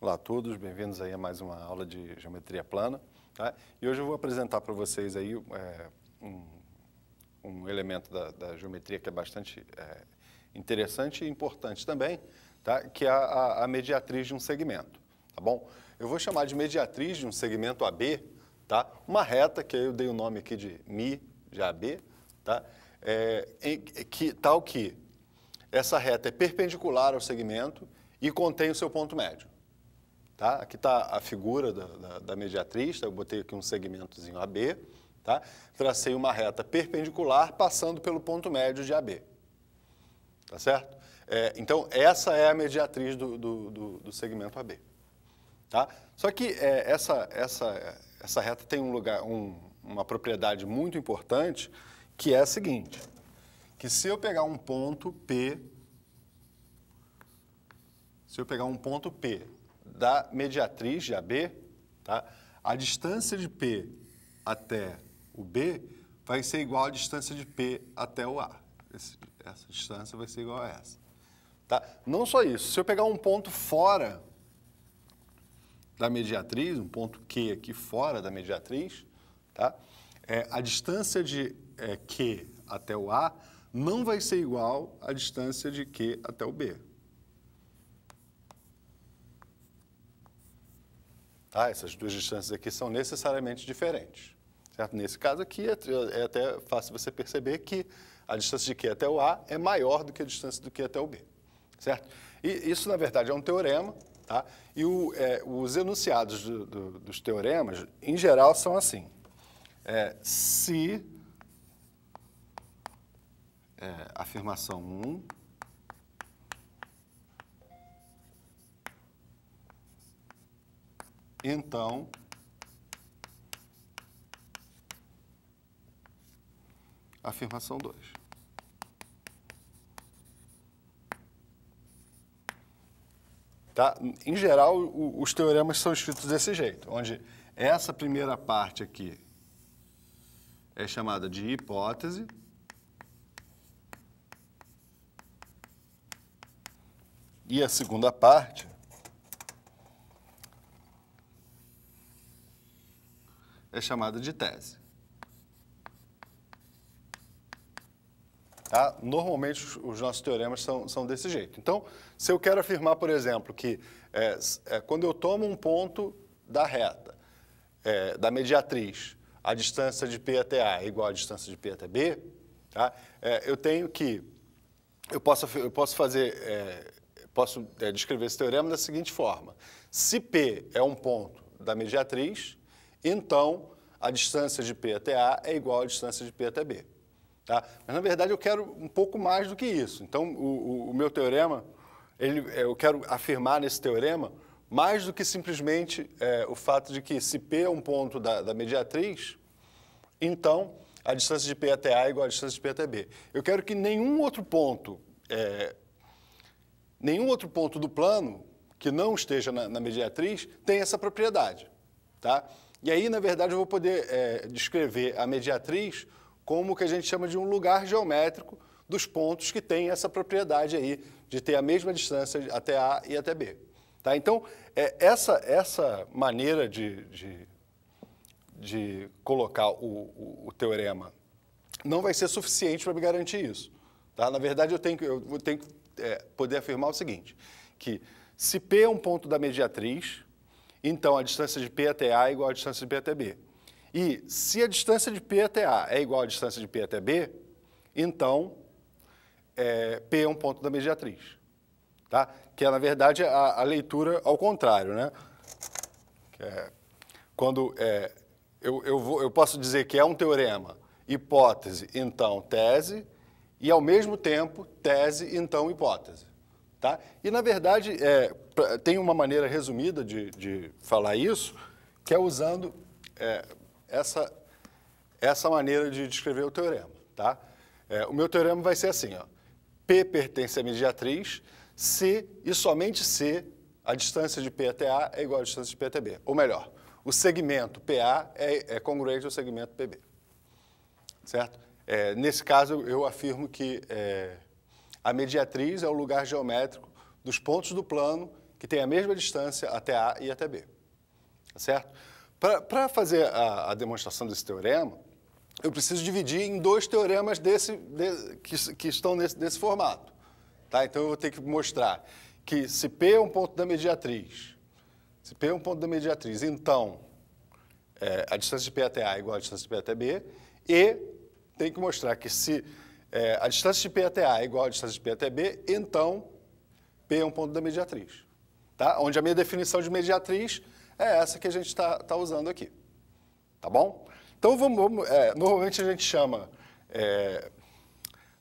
Olá a todos, bem-vindos aí a mais uma aula de geometria plana. Tá? E hoje eu vou apresentar para vocês aí é, um, um, elemento da, da, geometria que é bastante é, interessante e importante também, tá? que é a, a, mediatriz de um segmento. Tá bom? Eu vou chamar de mediatriz de um segmento AB, tá? uma reta, que eu dei o nome aqui de mi de AB, tá? É, em, que, tal que essa reta é perpendicular ao segmento e contém o seu ponto médio. Tá? Aqui está a figura da, da, da, mediatriz, tá? eu botei aqui um segmentozinho AB. Tá? Tracei uma reta perpendicular passando pelo ponto médio de AB. Tá certo? É, então, essa é a mediatriz do, do, do, do segmento AB. Tá? Só que é, essa, essa, essa reta tem um lugar, um, uma propriedade muito importante, que é a seguinte, que se eu pegar um ponto P, se eu pegar um ponto P da mediatriz de AB, tá? a distância de P até o B vai ser igual à distância de P até o A. Esse, essa distância vai ser igual a essa. Tá? Não só isso, se eu pegar um ponto fora da mediatriz, um ponto Q aqui fora da mediatriz, tá? É, a distância de é, Q até o A não vai ser igual à distância de Q até o B. Tá? Essas duas distâncias aqui são necessariamente diferentes. Certo? Nesse caso aqui, é, é até fácil você perceber que a distância de Q até o A é maior do que a distância do Q até o B. Certo? E isso, na verdade, é um teorema. Tá? E o, é, os enunciados do, do, dos teoremas, em geral, são assim. É, se é, afirmação 1 Então, afirmação 2. Tá? Em geral, o, os teoremas são escritos desse jeito, onde essa primeira parte aqui é chamada de hipótese. E a segunda parte é chamada de tese. Tá? Normalmente, os nossos teoremas são, são desse jeito. Então, se eu quero afirmar, por exemplo, que é, é, quando eu tomo um ponto da reta, é, da mediatriz, a distância de P até A é igual à distância de P até B, tá? É, eu tenho que... Eu posso, eu posso fazer... É, posso é, descrever esse teorema da seguinte forma. Se P é um ponto da mediatriz, então, a distância de P até A é igual à distância de P até B. Tá? Mas, na verdade, eu quero um pouco mais do que isso. Então, o, o, o meu teorema, ele, é, eu quero afirmar nesse teorema mais do que simplesmente é, o fato de que se P é um ponto da, da mediatriz, então a distância de P até A é igual à distância de P até B. Eu quero que nenhum outro ponto, é, nenhum outro ponto do plano que não esteja na, na mediatriz tenha essa propriedade, tá? E aí, na verdade, eu vou poder é, descrever a mediatriz como o que a gente chama de um lugar geométrico dos pontos que tem essa propriedade aí de ter a mesma distância até A e até B. Tá? Então, é, essa, essa maneira de, de, de colocar o, o, o teorema não vai ser suficiente para me garantir isso. Tá? Na verdade, eu tenho que, eu tenho que é, poder afirmar o seguinte, que se P é um ponto da mediatriz, então, a distância de P até A é igual à distância de P até B. E se a distância de P até A é igual à distância de P até B, então é, P é um ponto da mediatriz. Tá? Que é, na verdade, a, a leitura ao contrário. Né? É, quando é, eu, eu, vou, eu posso dizer que é um teorema, hipótese, então tese, e, ao mesmo tempo, tese, então hipótese. Tá? E, na verdade, é, tem uma maneira resumida de, de falar isso, que é usando é, essa, essa maneira de descrever o teorema. Tá? É, o meu teorema vai ser assim, ó, P pertence à mediatriz se e somente se a distância de P até A é igual à distância de P até B. Ou melhor, o segmento PA é, é congruente ao segmento PB. Certo? É, nesse caso, eu afirmo que é, a mediatriz é o lugar geométrico dos pontos do plano que tem a mesma distância até A e até B. Tá certo? Para fazer a, a, demonstração desse teorema, eu preciso dividir em dois teoremas desse, de, que, que, estão nesse, nesse formato. Tá? Então, eu vou ter que mostrar que se P é um ponto da mediatriz, se P é um ponto da mediatriz, então é, a distância de P até A é igual à distância de P até B, e tem que mostrar que se é, a distância de P até A é igual à distância de P até B, então P é um ponto da mediatriz. Tá? Onde a minha definição de mediatriz é essa que a gente está tá usando aqui. Tá bom? Então, vamos, vamos é, normalmente a gente chama é,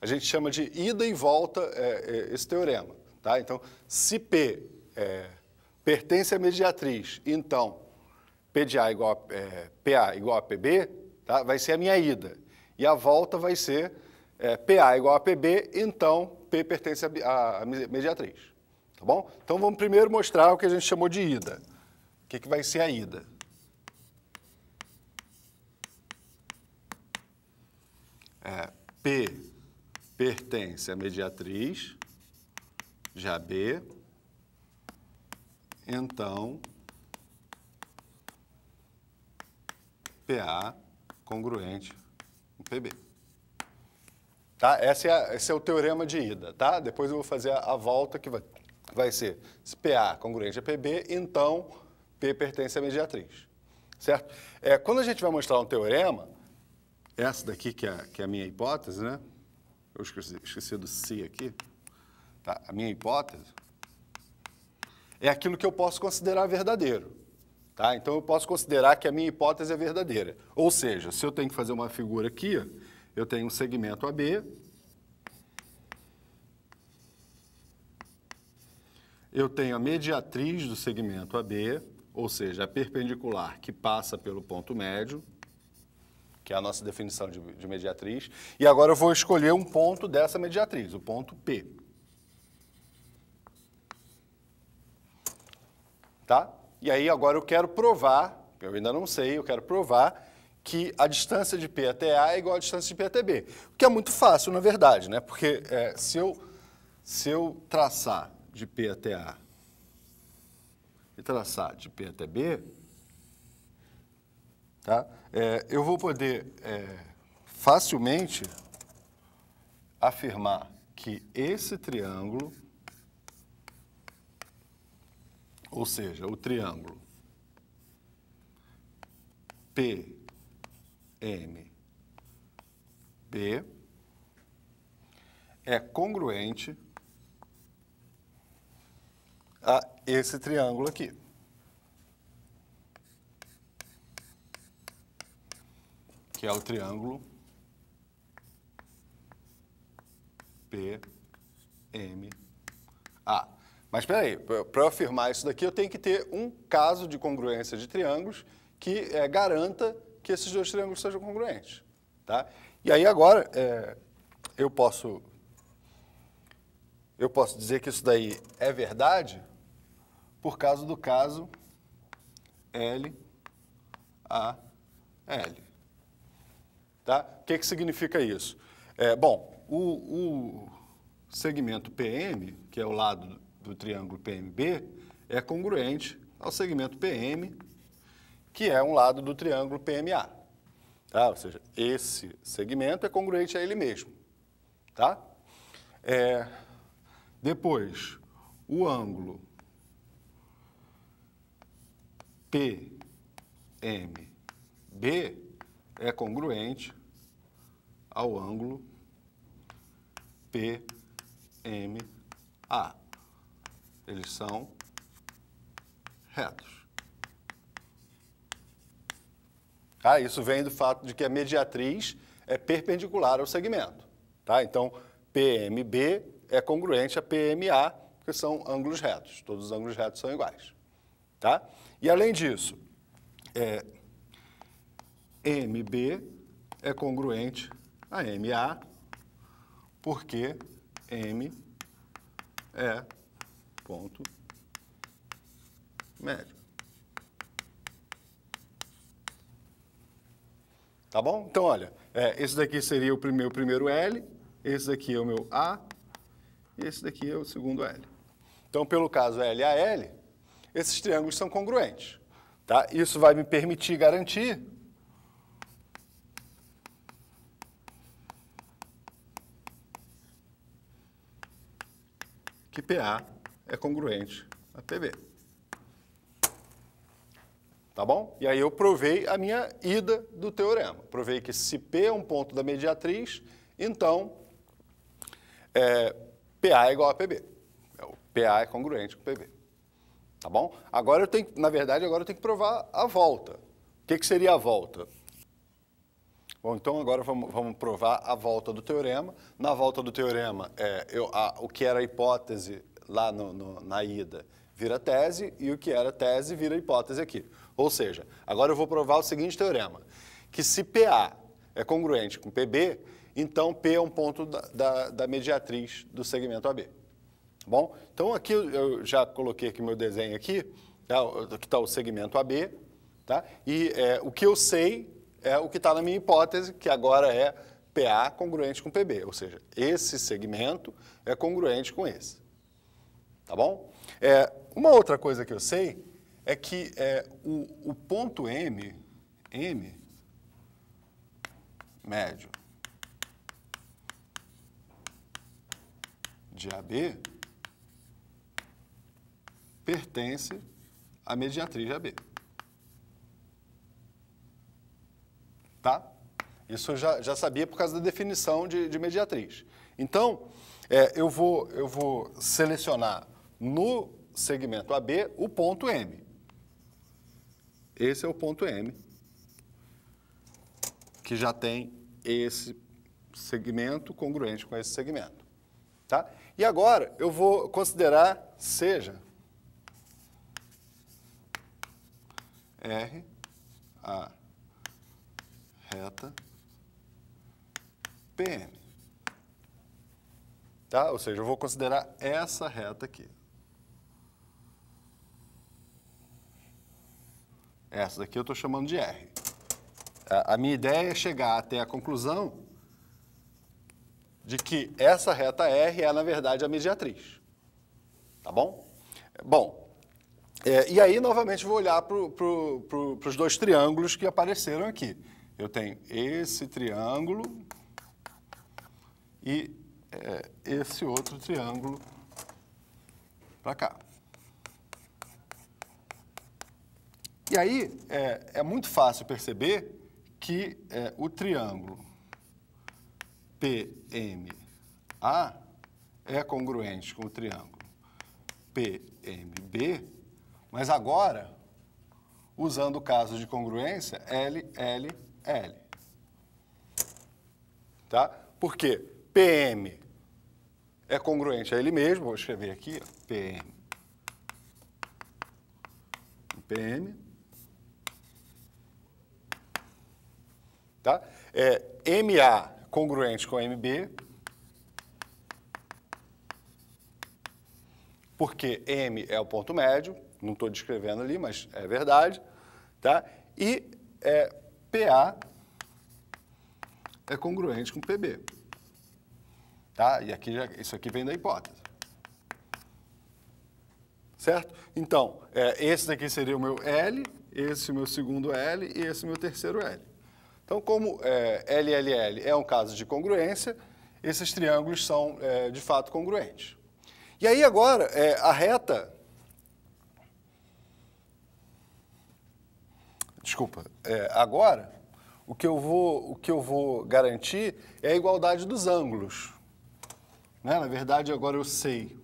a gente chama de ida e volta é, é esse teorema. Tá? Então, se P é, pertence à mediatriz, então P de A igual a, é, PA igual a PB, tá? vai ser a minha ida. E a volta vai ser é, PA igual a PB, então P pertence à mediatriz. Tá bom? Então vamos primeiro mostrar o que a gente chamou de ida. O que, que vai ser a ida? É, P pertence à mediatriz, de AB, então PA congruente com PB. Tá? Essa é esse é o teorema de ida. Tá? Depois eu vou fazer a, a volta que vai, vai ser se PA congruente a PB, então P pertence à mediatriz. Certo? É, quando a gente vai mostrar um teorema, essa daqui que é, que é a minha hipótese, né? Eu esqueci, esqueci do C aqui. Tá? A minha hipótese é aquilo que eu posso considerar verdadeiro. Tá? Então, eu posso considerar que a minha hipótese é verdadeira. Ou seja, se eu tenho que fazer uma figura aqui, eu tenho um segmento AB. Eu tenho a mediatriz do segmento AB, ou seja, a perpendicular que passa pelo ponto médio, que é a nossa definição de, de mediatriz. E agora eu vou escolher um ponto dessa mediatriz, o ponto P. Tá? E aí agora eu quero provar, eu ainda não sei, eu quero provar que a distância de P até A é igual à distância de P até B. O que é muito fácil, na verdade, né? Porque é, se, eu, se eu traçar de P até A e traçar de P até B, tá? É, eu vou poder é, facilmente afirmar que esse triângulo, ou seja, o triângulo P M, B é congruente a esse triângulo aqui. Que é o triângulo PMA. Mas espera aí, para eu afirmar isso daqui, eu tenho que ter um caso de congruência de triângulos que é, garanta que esses dois triângulos sejam congruentes. Tá? E aí agora é, eu posso eu posso dizer que isso daí é verdade por causa do caso L A L. Tá? O que, que significa isso? É, bom, o, o segmento PM, que é o lado do triângulo PMB, é congruente ao segmento PM que é um lado do triângulo PMA. Tá? Ou seja, esse segmento é congruente a ele mesmo. Tá? É, depois, o ângulo PMB é congruente ao ângulo PMA. Eles são retos. Tá? Isso vem do fato de que a mediatriz é perpendicular ao segmento. Tá? Então, PMB é congruente a PMA, porque são ângulos retos. Todos os ângulos retos são iguais. Tá? E, além disso, é, MB é congruente a MA, porque M é ponto médio. Tá bom? Então, olha, é, esse daqui seria o meu primeiro L, esse daqui é o meu A, e esse daqui é o segundo L. Então, pelo caso LAL, esses triângulos são congruentes. Tá? Isso vai me permitir garantir que PA é congruente a PB. Tá bom? E aí eu provei a minha ida do teorema. Provei que se P é um ponto da mediatriz, então é, PA é igual a PB. É, o PA é congruente com PB. Tá bom? Agora eu tenho, na verdade, agora eu tenho que provar a volta. O que, que seria a volta? Bom, então agora vamos, vamos, provar a volta do teorema. Na volta do teorema, é, eu, a, o que era a hipótese lá no, no, na ida vira tese e o que era tese vira hipótese aqui. Ou seja, agora eu vou provar o seguinte teorema, que se PA é congruente com PB, então P é um ponto da, da, da mediatriz do segmento AB. Bom, então aqui eu já coloquei aqui meu desenho aqui, tá? está o segmento AB, tá? e é, o que eu sei é o que está na minha hipótese, que agora é PA congruente com PB, ou seja, esse segmento é congruente com esse. Tá bom? É, uma outra coisa que eu sei é que é, o, o, ponto M, M médio de AB pertence à mediatriz de AB. Tá? Isso eu já, já sabia por causa da definição de, de mediatriz. Então, é, eu, vou, eu vou selecionar no segmento AB o ponto M. Esse é o ponto M, que já tem esse segmento congruente com esse segmento. Tá? E agora eu vou considerar seja R a reta PM. Tá? Ou seja, eu vou considerar essa reta aqui, Essa daqui eu estou chamando de R. A, a minha ideia é chegar até a conclusão de que essa reta R é, na verdade, a mediatriz. Tá bom? Bom, é, e aí, novamente, vou olhar para pro, pro, os dois triângulos que apareceram aqui. Eu tenho esse triângulo e é, esse outro triângulo para cá. E aí é, é muito fácil perceber que é, o triângulo PMA é congruente com o triângulo PMB, mas agora, usando o caso de congruência, LLL. Tá? Por quê? PM é congruente a ele mesmo, vou escrever aqui, ó, PM. PM Tá? É MA congruente com MB, porque M é o ponto médio, não estou descrevendo ali, mas é verdade, tá? E é, PA é congruente com PB, tá? E aqui já, isso aqui vem da hipótese, certo? Então, é, esse daqui seria o meu L, esse o meu segundo L e esse o meu terceiro L. Então, como é, LLL é um caso de congruência, esses triângulos são, é, de fato, congruentes. E aí, agora, é, a reta... Desculpa, é, agora, o que, eu vou, o que eu vou garantir é a igualdade dos ângulos. Né? Na verdade, agora eu sei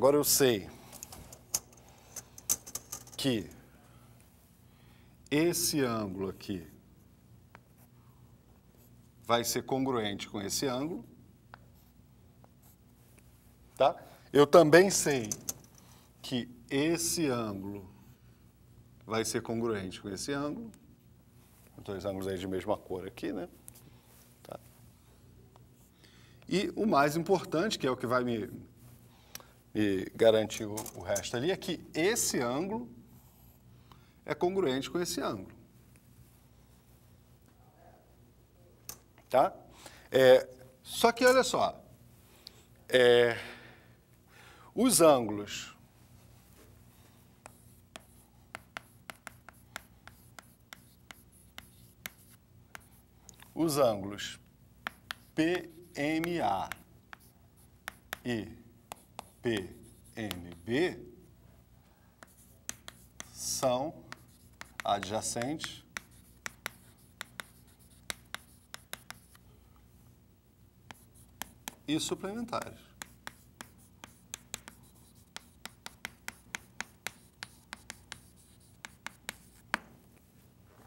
Agora eu sei que esse ângulo aqui vai ser congruente com esse ângulo. Tá? Eu também sei que esse ângulo vai ser congruente com esse ângulo. Dois ângulos aí de mesma cor aqui, né? Tá. E o mais importante, que é o que vai me e garantir o, o resto ali, é que esse ângulo é congruente com esse ângulo. Tá? É, só que olha só, é, os ângulos os ângulos PMA e PNB são adjacentes e suplementares.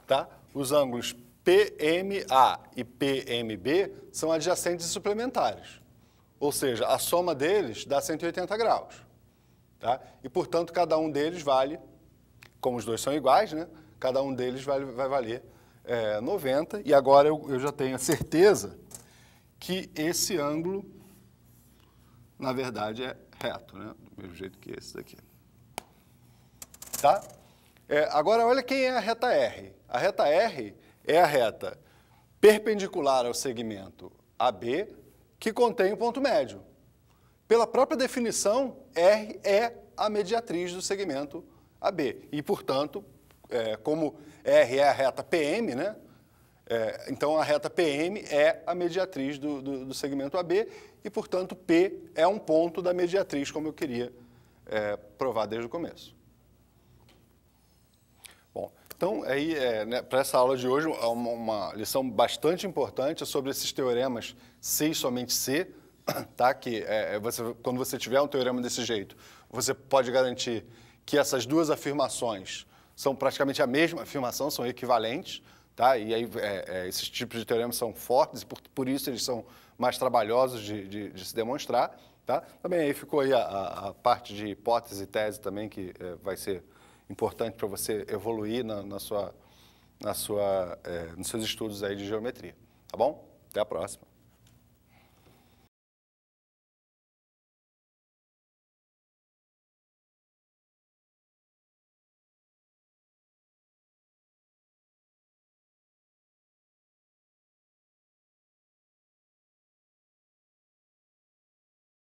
Tá? Os ângulos PMA e PMB são adjacentes e suplementares. Ou seja, a soma deles dá 180 graus. Tá? E, portanto, cada um deles vale, como os dois são iguais, né? cada um deles vai, vai valer é, 90. E agora eu, eu já tenho a certeza que esse ângulo, na verdade, é reto, né? do mesmo jeito que esse daqui. Tá? É, agora, olha quem é a reta R. A reta R é a reta perpendicular ao segmento AB que contém o ponto médio. Pela própria definição, R é a mediatriz do segmento AB. E, portanto, é, como R é a reta PM, né? É, então, a reta PM é a mediatriz do, do, do, segmento AB e, portanto, P é um ponto da mediatriz, como eu queria é, provar desde o começo. Então, aí, é, né, para essa aula de hoje, é uma, uma lição bastante importante é sobre esses teoremas C e somente C, tá? que é, é, você, quando você tiver um teorema desse jeito, você pode garantir que essas duas afirmações são praticamente a mesma afirmação, são equivalentes, tá? e aí é, é, esses tipos de teoremas são fortes, e por, por isso eles são mais trabalhosos de, de, de se demonstrar. Tá? Também aí ficou aí a, a, a, parte de hipótese e tese também, que vai ser importante para você evoluir na, na sua, na sua, é, nos seus estudos aí de geometria. Tá bom? Até a próxima.